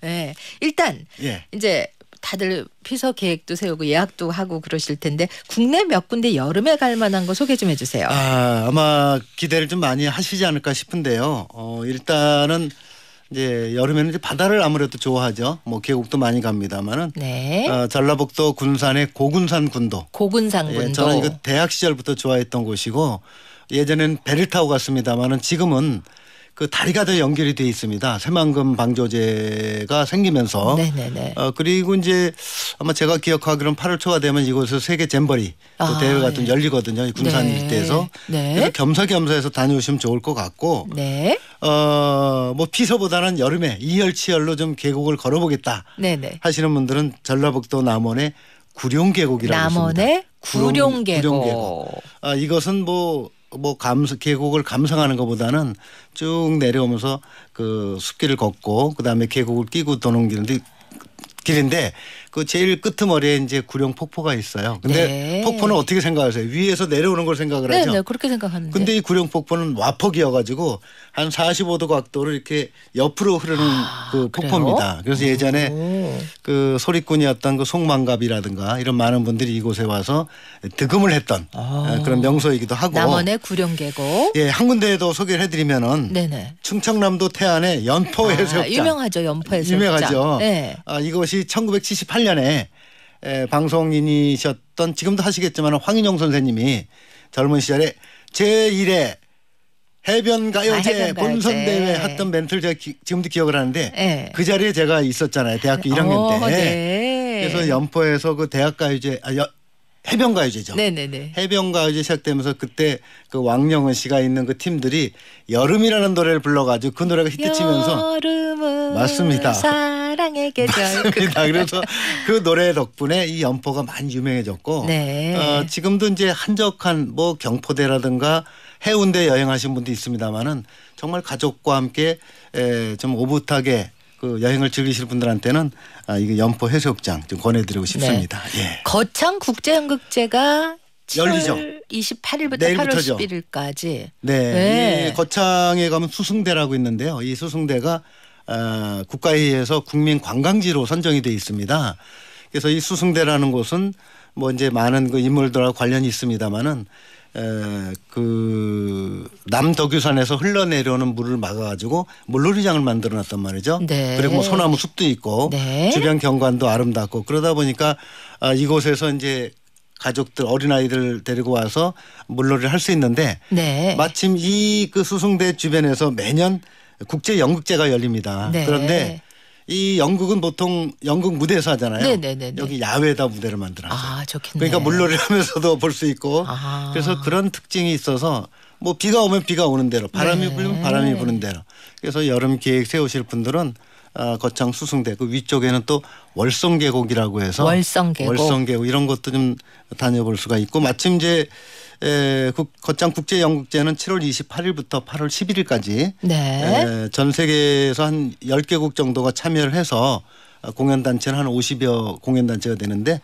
네. 일단 예. 이제 다들 피서 계획도 세우고 예약도 하고 그러실 텐데 국내 몇 군데 여름에 갈 만한 거 소개 좀 해주세요. 아, 아마 기대를 좀 많이 하시지 않을까 싶은데요. 어, 일단은 이제 여름에는 이제 바다를 아무래도 좋아하죠. 뭐 계곡도 많이 갑니다만은 네. 어, 전라북도 군산의 고군산 군도. 고군산 예, 군도. 예, 저는 이거 대학 시절부터 좋아했던 곳이고 예전엔 배를 타고 갔습니다만은 지금은 그 다리가 다 연결이 돼 있습니다. 새만금 방조제가 생기면서 네네네. 네, 네. 어 그리고 이제 아마 제가 기억하기로는 8월 초가 되면 이곳에서 세계 잼버리 아, 대회 같은 네. 예. 열리거든요. 군산 네. 일대에서 네. 그래서 겸사겸사해서 다녀오시면 좋을 것 같고 네. 어뭐 피서보다는 여름에 이열치열로 좀 계곡을 걸어보겠다 네네. 네. 하시는 분들은 전라북도 남원의 구룡계곡이라고 있습니다. 남원의 구룡계곡. 구룡계곡. 아 이것은 뭐뭐 감수 계곡을 감상하는 것보다는 쭉 내려오면서 그 숲길을 걷고 그다음에 계곡을 끼고 도는 길인데 길인데 그 제일 끄트머리에 이제 구룡 폭포가 있어요. 근데 네. 폭포는 어떻게 생각하세요? 위에서 내려오는 걸 생각을 네, 하죠. 네, 그렇게 생각하는데. 근데 이 구룡 폭포는 와폭이어 가지고 한 45도 각도로 이렇게 옆으로 흐르는 아, 그 폭포입니다. 그래요? 그래서 예전에 오. 그 소리꾼이었던 그 송만갑이라든가 이런 많은 분들이 이곳에 와서 득음을 했던 아. 예, 그런 명소이기도 하고 남원의 구룡계곡. 예, 한 군데에도 소개를 해 드리면은 네네. 충청남도 태안의 연포 해수욕장 아, 유명하죠. 연포 해수욕장. 유명하죠. 네. 아, 이것이 1978 2008년에 에, 방송인이셨던 지금도 하시겠지만 황인용 선생님이 젊은 시절에 제1의 해변가요제 아, 본선대회 했던 멘트를 제가 기, 지금도 기억을 하는데 네. 그 자리에 제가 있었잖아요. 대학교 1학년 때. 오, 어, 네. 그래서 연포에서 그 대학가요제 아, 여, 해변가요제죠. 네네네. 해변가요제 시작되면서 그때 그 왕영은 씨가 있는 그 팀들이 여름이라는 노래를 불러가지고 그 노래가 히트치면서 맞습니다. 사랑의 계절. 맞습니다. 그 그래서 그 노래 덕분에 이 연포가 많이 유명해졌고 네. 어, 지금도 이제 한적한 뭐 경포대라든가 해운대 여행하신 분도 있습니다만은 정말 가족과 함께 에, 좀 오붓하게 그 여행을 즐기실 분들한테는 아, 이게 연포 해수욕장 좀 권해드리고 네. 싶습니다. 네. 예. 거창 국제연극제가 열리죠. 28일부터 8월 11일까지. 네. 네. 거창에 가면 수승대라고 있는데요. 이 수승대가 어, 국가회의에서 국민 관광지로 선정이 돼 있습니다. 그래서 이 수승대라는 곳은 뭐 이제 많은 그 인물들과 관련이 있습니다만은 그 남덕유산에서 흘러내려오는 물을 막아가지고 물놀이장을 만들어놨단 말이죠. 네. 그리고 뭐 소나무 숲도 있고 네. 주변 경관도 아름답고 그러다 보니까 아, 이곳에서 이제 가족들 어린아이들 데리고 와서 물놀이를 할 수 있는데 네. 마침 이 그 수승대 주변에서 매년 국제 연극제가 열립니다. 네. 그런데 이 연극은 보통 연극 무대에서 하잖아요. 네네네네. 네, 네, 네. 여기 야외에다 무대를 만들어요. 아, 좋겠네. 그러니까 물놀이 하면서도 볼 수 있고 아. 그래서 그런 특징이 있어서 뭐 비가 오면 비가 오는 대로 바람이 네. 불면 바람이 부는 대로 그래서 여름 계획 세우실 분들은 어, 거창 수승대 그 위쪽에는 또 월성계곡이라고 해서 월성계곡. 월성계곡 이런 것도 좀 다녀볼 수가 있고 마침 이제 에, 국, 거창 국제 연극제는 7월 28일부터 8월 11일까지 네. 에, 전 세계에서 한 10개국 정도가 참여를 해서 공연단체는 한 50여 공연단체가 되는데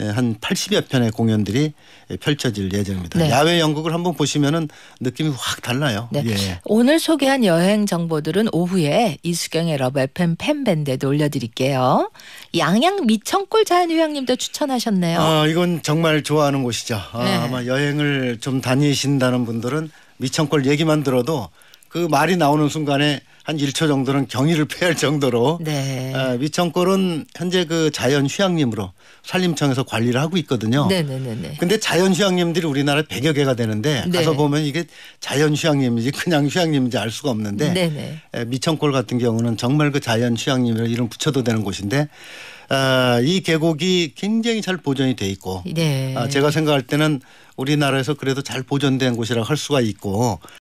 예, 한 80여 편의 공연들이 펼쳐질 예정입니다. 네. 야외 연극을 한번 보시면은 느낌이 확 달라요. 네. 예. 오늘 소개한 여행 정보들은 오후에 이수경의 러벨팬 팬밴드에도 올려드릴게요. 양양 미천골 자연휴양림도 추천하셨네요. 아, 이건 정말 좋아하는 곳이죠. 아, 네. 아마 여행을 좀 다니신다는 분들은 미천골 얘기만 들어도 그 말이 나오는 순간에 한 1초 정도는 경의를 표할 정도로 네. 아, 미청골은 현재 그 자연 휴양림으로 산림청에서 관리를 하고 있거든요. 네네네. 네, 네, 네. 근데 자연 휴양림들이 우리나라에 100여 개가 되는데 네. 가서 보면 이게 자연 휴양림인지 그냥 휴양림인지 알 수가 없는데 네네. 미청골 같은 경우는 정말 그 자연 휴양림이라 이름 붙여도 되는 곳인데 아, 이 계곡이 굉장히 잘 보존이 돼 있고 네. 아, 제가 생각할 때는 우리나라에서 그래도 잘 보존된 곳이라고 할 수가 있고